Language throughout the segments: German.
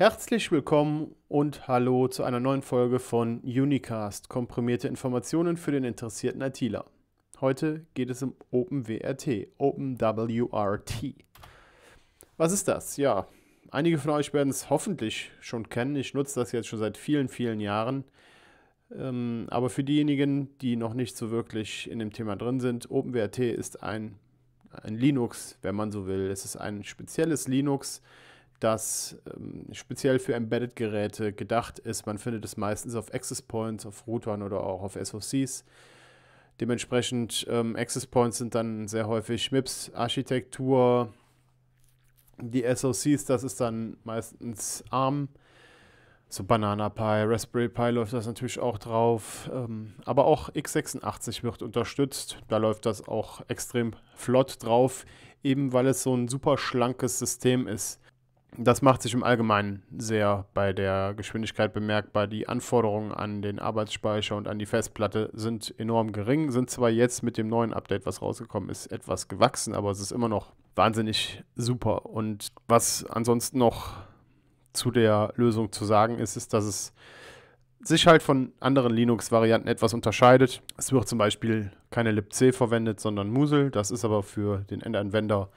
Herzlich willkommen und hallo zu einer neuen Folge von Unicast, komprimierte Informationen für den interessierten ITler. Heute geht es um OpenWRT, OpenWRT. Was ist das? Ja, einige von euch werden es hoffentlich schon kennen. Ich nutze das jetzt schon seit vielen, vielen Jahren. Ähm, aber für diejenigen, die noch nicht so wirklich in dem Thema drin sind, OpenWRT ist ein, ein Linux, wenn man so will. Es ist ein spezielles Linux, das ähm, speziell für Embedded-Geräte gedacht ist. Man findet es meistens auf Access Points, auf Routern oder auch auf SoCs. Dementsprechend ähm, Access Points sind dann sehr häufig MIPS-Architektur. Die SoCs, das ist dann meistens ARM. So Banana Pi, Raspberry Pi läuft das natürlich auch drauf. Ähm, aber auch x86 wird unterstützt. Da läuft das auch extrem flott drauf, eben weil es so ein super schlankes System ist das macht sich im Allgemeinen sehr bei der Geschwindigkeit bemerkbar. Die Anforderungen an den Arbeitsspeicher und an die Festplatte sind enorm gering, sind zwar jetzt mit dem neuen Update, was rausgekommen ist, etwas gewachsen, aber es ist immer noch wahnsinnig super. Und was ansonsten noch zu der Lösung zu sagen ist, ist, dass es sich halt von anderen Linux-Varianten etwas unterscheidet. Es wird zum Beispiel keine libc verwendet, sondern Musel. Das ist aber für den Endanwender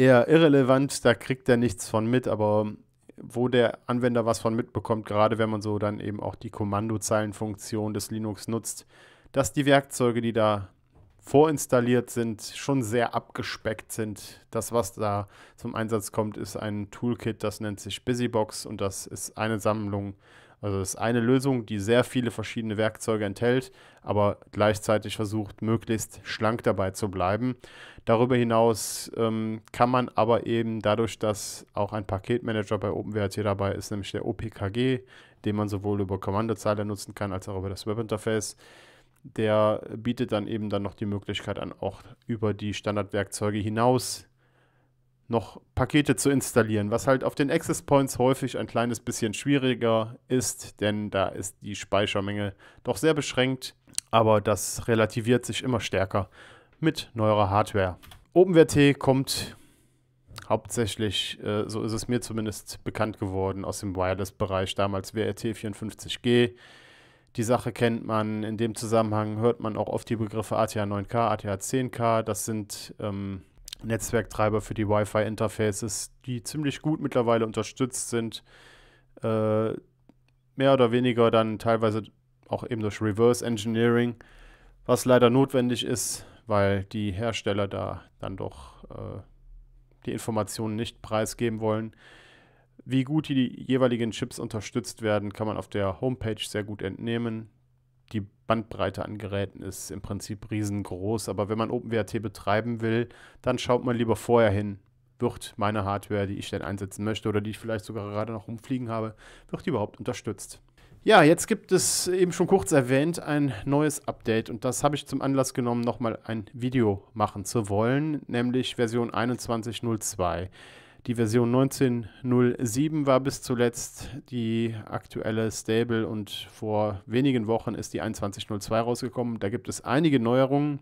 eher irrelevant, da kriegt er nichts von mit, aber wo der Anwender was von mitbekommt, gerade wenn man so dann eben auch die Kommandozeilenfunktion des Linux nutzt, dass die Werkzeuge, die da vorinstalliert sind, schon sehr abgespeckt sind. Das, was da zum Einsatz kommt, ist ein Toolkit, das nennt sich BusyBox und das ist eine Sammlung also das ist eine Lösung, die sehr viele verschiedene Werkzeuge enthält, aber gleichzeitig versucht, möglichst schlank dabei zu bleiben. Darüber hinaus ähm, kann man aber eben dadurch, dass auch ein Paketmanager bei OpenWrt dabei ist, nämlich der OPKG, den man sowohl über Kommandozeile nutzen kann als auch über das Webinterface, der bietet dann eben dann noch die Möglichkeit an, auch über die Standardwerkzeuge hinaus noch Pakete zu installieren, was halt auf den Access Points häufig ein kleines bisschen schwieriger ist, denn da ist die Speichermenge doch sehr beschränkt, aber das relativiert sich immer stärker mit neuerer Hardware. OpenWrt kommt hauptsächlich, äh, so ist es mir zumindest bekannt geworden, aus dem Wireless-Bereich, damals WRT 54G. Die Sache kennt man, in dem Zusammenhang hört man auch oft die Begriffe ATH 9K, ATH 10K, das sind... Ähm, Netzwerktreiber für die Wi-Fi-Interfaces, die ziemlich gut mittlerweile unterstützt sind. Äh, mehr oder weniger dann teilweise auch eben durch Reverse Engineering, was leider notwendig ist, weil die Hersteller da dann doch äh, die Informationen nicht preisgeben wollen. Wie gut die, die jeweiligen Chips unterstützt werden, kann man auf der Homepage sehr gut entnehmen die Bandbreite an Geräten ist im Prinzip riesengroß. Aber wenn man OpenWRT betreiben will, dann schaut man lieber vorher hin. Wird meine Hardware, die ich denn einsetzen möchte oder die ich vielleicht sogar gerade noch rumfliegen habe, wird die überhaupt unterstützt? Ja, jetzt gibt es eben schon kurz erwähnt ein neues Update und das habe ich zum Anlass genommen, nochmal ein Video machen zu wollen, nämlich Version 2102. Die Version 19.07 war bis zuletzt die aktuelle Stable und vor wenigen Wochen ist die 21.02 rausgekommen. Da gibt es einige Neuerungen,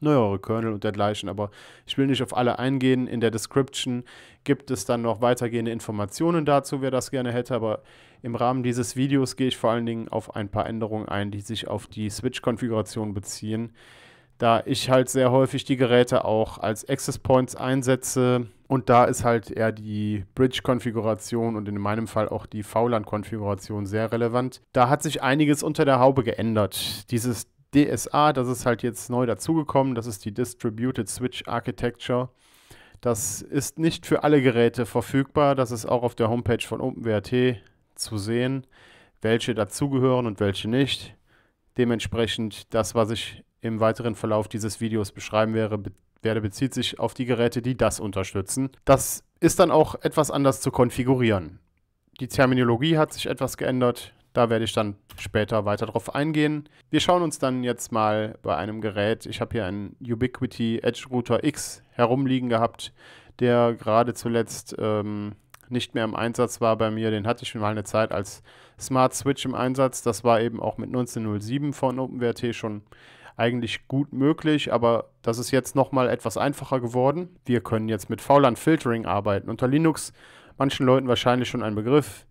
neuere Kernel und dergleichen, aber ich will nicht auf alle eingehen. In der Description gibt es dann noch weitergehende Informationen dazu, wer das gerne hätte, aber im Rahmen dieses Videos gehe ich vor allen Dingen auf ein paar Änderungen ein, die sich auf die Switch-Konfiguration beziehen. Da ich halt sehr häufig die Geräte auch als Access Points einsetze, und da ist halt eher die Bridge-Konfiguration und in meinem Fall auch die VLAN-Konfiguration sehr relevant. Da hat sich einiges unter der Haube geändert. Dieses DSA, das ist halt jetzt neu dazugekommen, das ist die Distributed Switch Architecture. Das ist nicht für alle Geräte verfügbar, das ist auch auf der Homepage von OpenWRT zu sehen, welche dazugehören und welche nicht. Dementsprechend das, was ich im weiteren Verlauf dieses Videos beschreiben werde, werde bezieht sich auf die Geräte, die das unterstützen. Das ist dann auch etwas anders zu konfigurieren. Die Terminologie hat sich etwas geändert. Da werde ich dann später weiter drauf eingehen. Wir schauen uns dann jetzt mal bei einem Gerät. Ich habe hier einen Ubiquiti Edge Router X herumliegen gehabt, der gerade zuletzt ähm, nicht mehr im Einsatz war bei mir. Den hatte ich mal eine Zeit als Smart Switch im Einsatz. Das war eben auch mit 1907 von OpenWrt schon eigentlich gut möglich, aber das ist jetzt nochmal etwas einfacher geworden. Wir können jetzt mit VLAN Filtering arbeiten. Unter Linux manchen Leuten wahrscheinlich schon ein Begriff.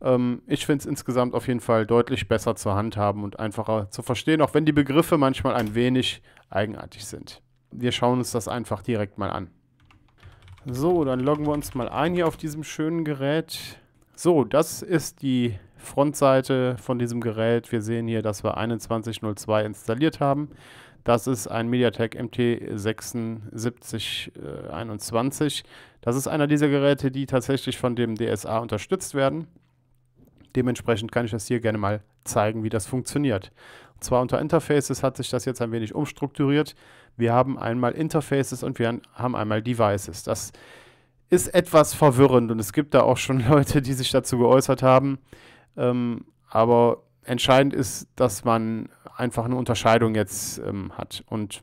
Ähm, ich finde es insgesamt auf jeden Fall deutlich besser zur Handhaben und einfacher zu verstehen, auch wenn die Begriffe manchmal ein wenig eigenartig sind. Wir schauen uns das einfach direkt mal an. So, dann loggen wir uns mal ein hier auf diesem schönen Gerät. So, das ist die Frontseite von diesem Gerät. Wir sehen hier, dass wir 2102 installiert haben. Das ist ein MediaTek MT7621. Äh, das ist einer dieser Geräte, die tatsächlich von dem DSA unterstützt werden. Dementsprechend kann ich das hier gerne mal zeigen, wie das funktioniert. Und zwar unter Interfaces hat sich das jetzt ein wenig umstrukturiert. Wir haben einmal Interfaces und wir haben einmal Devices. Das ist etwas verwirrend und es gibt da auch schon Leute, die sich dazu geäußert haben. Ähm, aber entscheidend ist, dass man einfach eine Unterscheidung jetzt ähm, hat. Und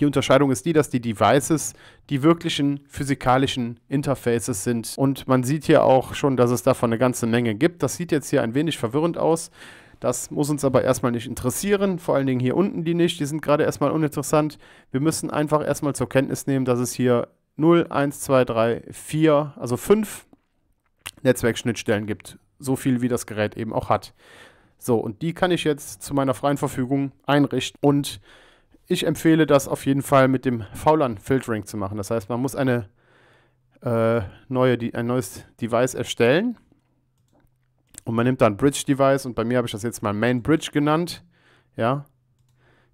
die Unterscheidung ist die, dass die Devices die wirklichen physikalischen Interfaces sind. Und man sieht hier auch schon, dass es davon eine ganze Menge gibt. Das sieht jetzt hier ein wenig verwirrend aus. Das muss uns aber erstmal nicht interessieren, vor allen Dingen hier unten die nicht, die sind gerade erstmal uninteressant. Wir müssen einfach erstmal zur Kenntnis nehmen, dass es hier 0, 1, 2, 3, 4, also 5 Netzwerkschnittstellen gibt so viel wie das Gerät eben auch hat. So, und die kann ich jetzt zu meiner freien Verfügung einrichten und ich empfehle das auf jeden Fall mit dem VLAN-Filtering zu machen. Das heißt, man muss eine, äh, neue, die, ein neues Device erstellen und man nimmt dann Bridge-Device und bei mir habe ich das jetzt mal Main Bridge genannt. Ja,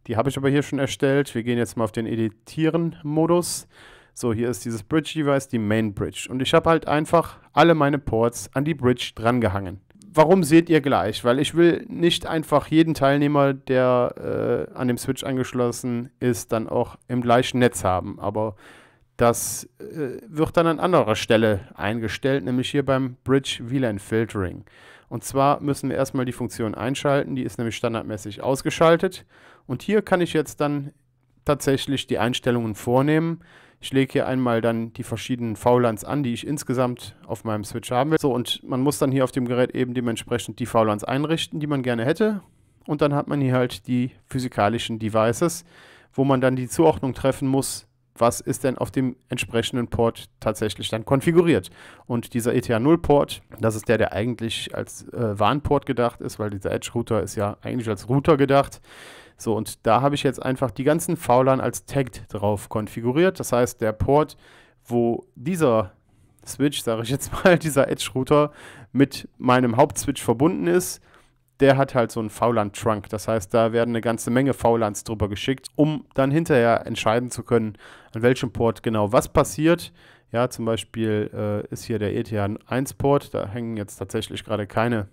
die habe ich aber hier schon erstellt. Wir gehen jetzt mal auf den Editieren-Modus. So, hier ist dieses Bridge-Device, die Main Bridge. Und ich habe halt einfach alle meine Ports an die Bridge drangehangen. Warum seht ihr gleich? Weil ich will nicht einfach jeden Teilnehmer, der äh, an dem Switch angeschlossen ist, dann auch im gleichen Netz haben. Aber das äh, wird dann an anderer Stelle eingestellt, nämlich hier beim Bridge VLAN Filtering. Und zwar müssen wir erstmal die Funktion einschalten, die ist nämlich standardmäßig ausgeschaltet. Und hier kann ich jetzt dann tatsächlich die Einstellungen vornehmen. Ich lege hier einmal dann die verschiedenen VLANs an, die ich insgesamt auf meinem Switch haben will. So, und man muss dann hier auf dem Gerät eben dementsprechend die VLANs einrichten, die man gerne hätte. Und dann hat man hier halt die physikalischen Devices, wo man dann die Zuordnung treffen muss, was ist denn auf dem entsprechenden Port tatsächlich dann konfiguriert. Und dieser eth 0 port das ist der, der eigentlich als äh, Warnport gedacht ist, weil dieser Edge-Router ist ja eigentlich als Router gedacht. So, und da habe ich jetzt einfach die ganzen VLAN als Tagged drauf konfiguriert. Das heißt, der Port, wo dieser Switch, sage ich jetzt mal, dieser Edge-Router mit meinem Hauptswitch verbunden ist, der hat halt so einen VLAN-Trunk. Das heißt, da werden eine ganze Menge VLANs drüber geschickt, um dann hinterher entscheiden zu können, an welchem Port genau was passiert. Ja, zum Beispiel äh, ist hier der ETH1-Port, da hängen jetzt tatsächlich gerade keine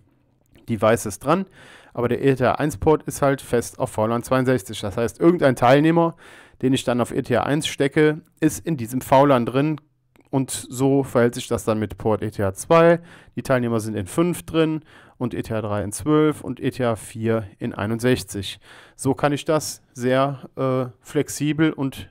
Devices dran. Aber der ETH1-Port ist halt fest auf VLAN 62. Das heißt, irgendein Teilnehmer, den ich dann auf ETH1 stecke, ist in diesem VLAN drin. Und so verhält sich das dann mit Port ETH2. Die Teilnehmer sind in 5 drin und ETH3 in 12 und ETH4 in 61. So kann ich das sehr äh, flexibel und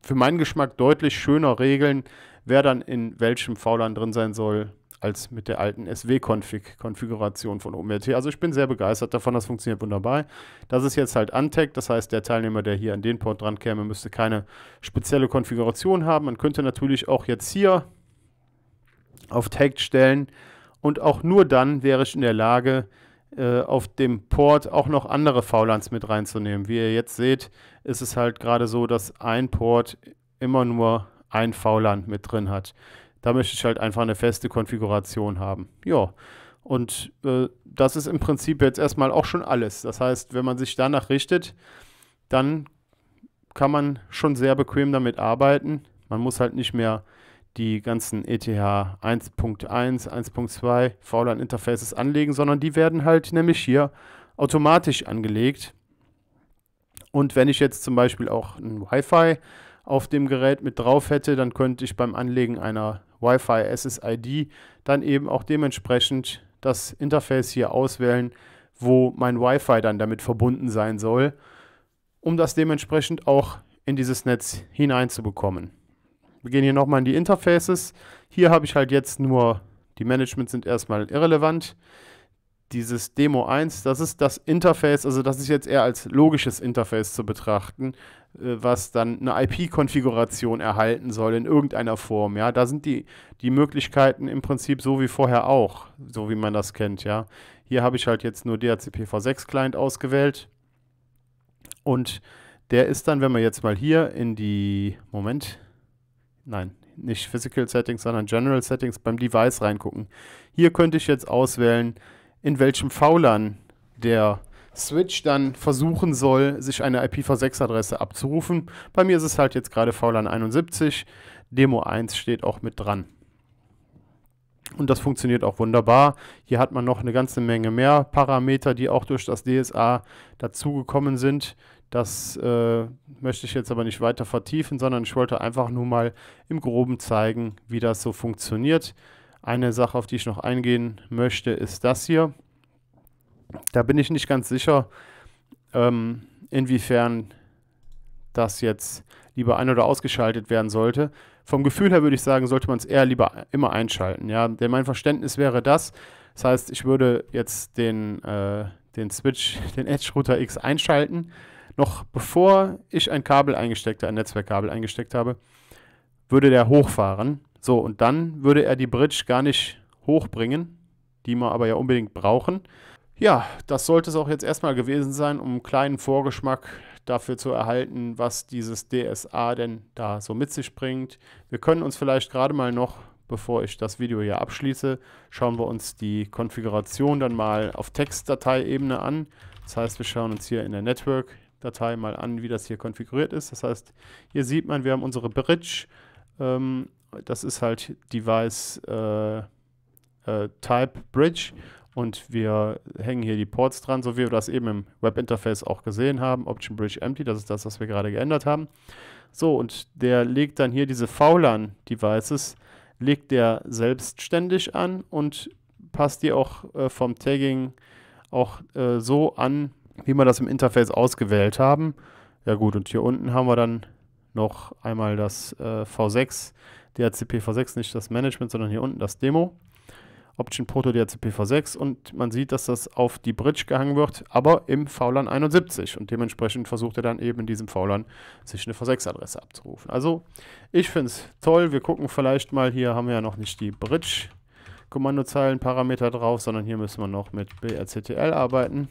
für meinen Geschmack deutlich schöner regeln, wer dann in welchem VLAN drin sein soll, als mit der alten SW-Konfiguration von OMRT. Also ich bin sehr begeistert davon, das funktioniert wunderbar. Das ist jetzt halt Antec, das heißt, der Teilnehmer, der hier an den Port dran käme, müsste keine spezielle Konfiguration haben. Man könnte natürlich auch jetzt hier auf Tagged stellen und auch nur dann wäre ich in der Lage, äh, auf dem Port auch noch andere VLANs mit reinzunehmen. Wie ihr jetzt seht, ist es halt gerade so, dass ein Port immer nur ein VLAN mit drin hat. Da möchte ich halt einfach eine feste Konfiguration haben. Ja. Und äh, das ist im Prinzip jetzt erstmal auch schon alles. Das heißt, wenn man sich danach richtet, dann kann man schon sehr bequem damit arbeiten. Man muss halt nicht mehr die ganzen ETH 1.1, 1.2 VLAN Interfaces anlegen, sondern die werden halt nämlich hier automatisch angelegt. Und wenn ich jetzt zum Beispiel auch ein Wi-Fi auf dem Gerät mit drauf hätte, dann könnte ich beim Anlegen einer Wi-Fi SSID dann eben auch dementsprechend das Interface hier auswählen, wo mein Wi-Fi dann damit verbunden sein soll, um das dementsprechend auch in dieses Netz hineinzubekommen. Wir gehen hier nochmal in die Interfaces. Hier habe ich halt jetzt nur, die Management sind erstmal irrelevant dieses Demo 1, das ist das Interface, also das ist jetzt eher als logisches Interface zu betrachten, äh, was dann eine IP-Konfiguration erhalten soll in irgendeiner Form. Ja, da sind die, die Möglichkeiten im Prinzip so wie vorher auch, so wie man das kennt. Ja, hier habe ich halt jetzt nur DHCP-V6 Client ausgewählt und der ist dann, wenn wir jetzt mal hier in die Moment, nein, nicht Physical Settings, sondern General Settings beim Device reingucken. Hier könnte ich jetzt auswählen in welchem VLAN der Switch dann versuchen soll, sich eine IPv6-Adresse abzurufen. Bei mir ist es halt jetzt gerade VLAN 71. Demo 1 steht auch mit dran. Und das funktioniert auch wunderbar. Hier hat man noch eine ganze Menge mehr Parameter, die auch durch das DSA dazugekommen sind. Das äh, möchte ich jetzt aber nicht weiter vertiefen, sondern ich wollte einfach nur mal im groben zeigen, wie das so funktioniert. Eine Sache, auf die ich noch eingehen möchte, ist das hier. Da bin ich nicht ganz sicher, ähm, inwiefern das jetzt lieber ein- oder ausgeschaltet werden sollte. Vom Gefühl her würde ich sagen, sollte man es eher lieber immer einschalten. Ja? Denn mein Verständnis wäre das. Das heißt, ich würde jetzt den, äh, den Switch, den Edge Router X einschalten. Noch bevor ich ein Kabel eingesteckt, ein Netzwerkkabel eingesteckt habe, würde der hochfahren. So, und dann würde er die Bridge gar nicht hochbringen, die wir aber ja unbedingt brauchen. Ja, das sollte es auch jetzt erstmal gewesen sein, um einen kleinen Vorgeschmack dafür zu erhalten, was dieses DSA denn da so mit sich bringt. Wir können uns vielleicht gerade mal noch, bevor ich das Video hier abschließe, schauen wir uns die Konfiguration dann mal auf Textdateiebene an. Das heißt, wir schauen uns hier in der Network-Datei mal an, wie das hier konfiguriert ist. Das heißt, hier sieht man, wir haben unsere Bridge ähm, das ist halt Device äh, äh, Type Bridge und wir hängen hier die Ports dran, so wie wir das eben im Webinterface auch gesehen haben. Option Bridge Empty, das ist das, was wir gerade geändert haben. So, und der legt dann hier diese VLAN-Devices, legt der selbstständig an und passt die auch äh, vom Tagging auch äh, so an, wie wir das im Interface ausgewählt haben. Ja gut, und hier unten haben wir dann noch einmal das äh, V6 dhcpv 6 nicht das Management, sondern hier unten das Demo. Option Proto dhcpv 6 und man sieht, dass das auf die Bridge gehangen wird, aber im VLAN 71 und dementsprechend versucht er dann eben in diesem VLAN sich eine V6-Adresse abzurufen. Also ich finde es toll, wir gucken vielleicht mal, hier haben wir ja noch nicht die Bridge kommandozeilen parameter drauf, sondern hier müssen wir noch mit BRCTL arbeiten.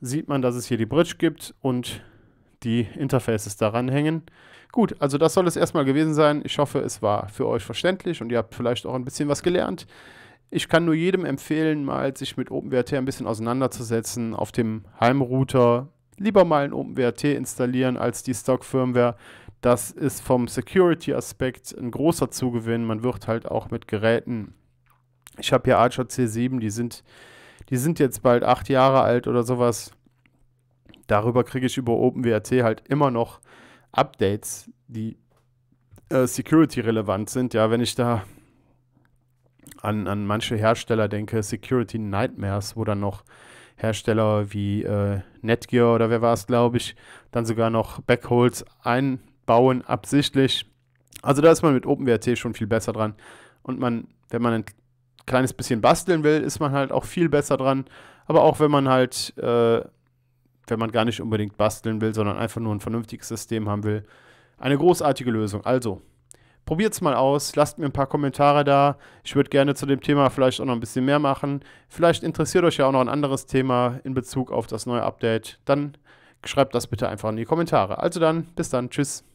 Sieht man, dass es hier die Bridge gibt und die Interfaces daran hängen. Gut, also das soll es erstmal gewesen sein. Ich hoffe, es war für euch verständlich und ihr habt vielleicht auch ein bisschen was gelernt. Ich kann nur jedem empfehlen, mal sich mit OpenWrt ein bisschen auseinanderzusetzen. Auf dem Heimrouter lieber mal ein OpenWrt installieren als die Stock-Firmware. Das ist vom Security-Aspekt ein großer Zugewinn. Man wird halt auch mit Geräten. Ich habe hier Archer C7, die sind, die sind jetzt bald acht Jahre alt oder sowas darüber kriege ich über OpenWRT halt immer noch Updates, die äh, security-relevant sind. Ja, wenn ich da an, an manche Hersteller denke, Security Nightmares, wo dann noch Hersteller wie äh, Netgear oder wer war es, glaube ich, dann sogar noch Backholes einbauen, absichtlich. Also da ist man mit OpenWRT schon viel besser dran. Und man, wenn man ein kleines bisschen basteln will, ist man halt auch viel besser dran. Aber auch wenn man halt äh, wenn man gar nicht unbedingt basteln will, sondern einfach nur ein vernünftiges System haben will. Eine großartige Lösung. Also, probiert es mal aus, lasst mir ein paar Kommentare da. Ich würde gerne zu dem Thema vielleicht auch noch ein bisschen mehr machen. Vielleicht interessiert euch ja auch noch ein anderes Thema in Bezug auf das neue Update. Dann schreibt das bitte einfach in die Kommentare. Also dann, bis dann, tschüss.